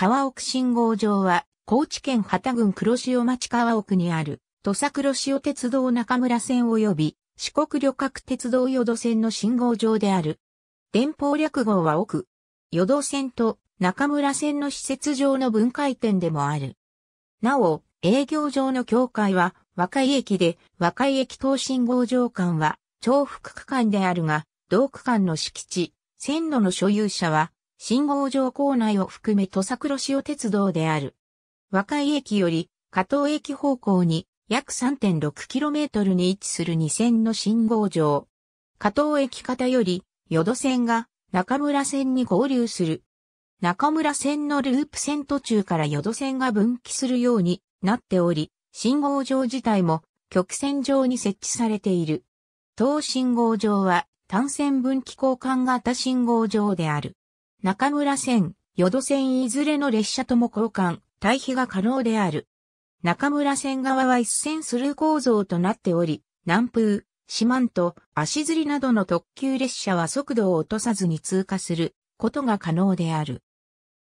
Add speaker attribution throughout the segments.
Speaker 1: 川奥信号場は、高知県旗郡黒潮町川奥にある、土佐黒潮鉄道中村線及び、四国旅客鉄道淀線の信号場である。電報略号は奥、淀線と中村線の施設上の分解点でもある。なお、営業上の境界は、若井駅で、若井駅東信号場間は、重複区間であるが、同区間の敷地、線路の所有者は、信号場構内を含め土佐黒潮鉄道である。若井駅より加藤駅方向に約 3.6km に位置する2線の信号場。加藤駅方より淀線が中村線に合流する。中村線のループ線途中から淀線が分岐するようになっており、信号場自体も曲線上に設置されている。当信号場は単線分岐交換型信号場である。中村線、淀線いずれの列車とも交換、対比が可能である。中村線側は一線スルー構造となっており、南風、四万と足ずりなどの特急列車は速度を落とさずに通過することが可能である。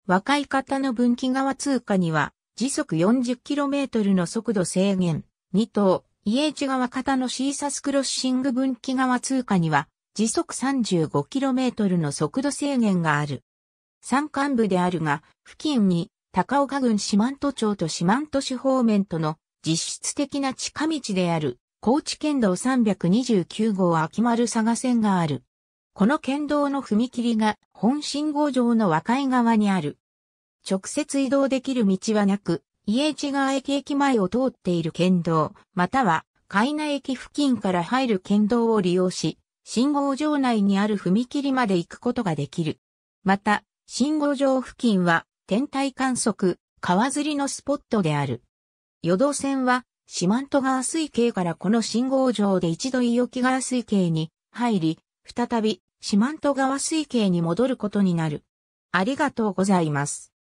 Speaker 1: 若い方の分岐側通過には時速 40km の速度制限2等、家地側方のシーサスクロッシング分岐側通過には時速 35km の速度制限がある。山間部であるが、付近に高岡郡四万十町と四万十市方面との実質的な近道である高知県道329号秋丸佐賀線がある。この県道の踏切が本信号場の若い側にある。直接移動できる道はなく、家市川駅駅前を通っている県道、または海内駅付近から入る県道を利用し、信号場内にある踏切まで行くことができる。また、信号場付近は天体観測、川釣りのスポットである。道線は四万十川水系からこの信号場で一度伊予木川水系に入り、再び四万十川水系に戻ることになる。ありがとうございます。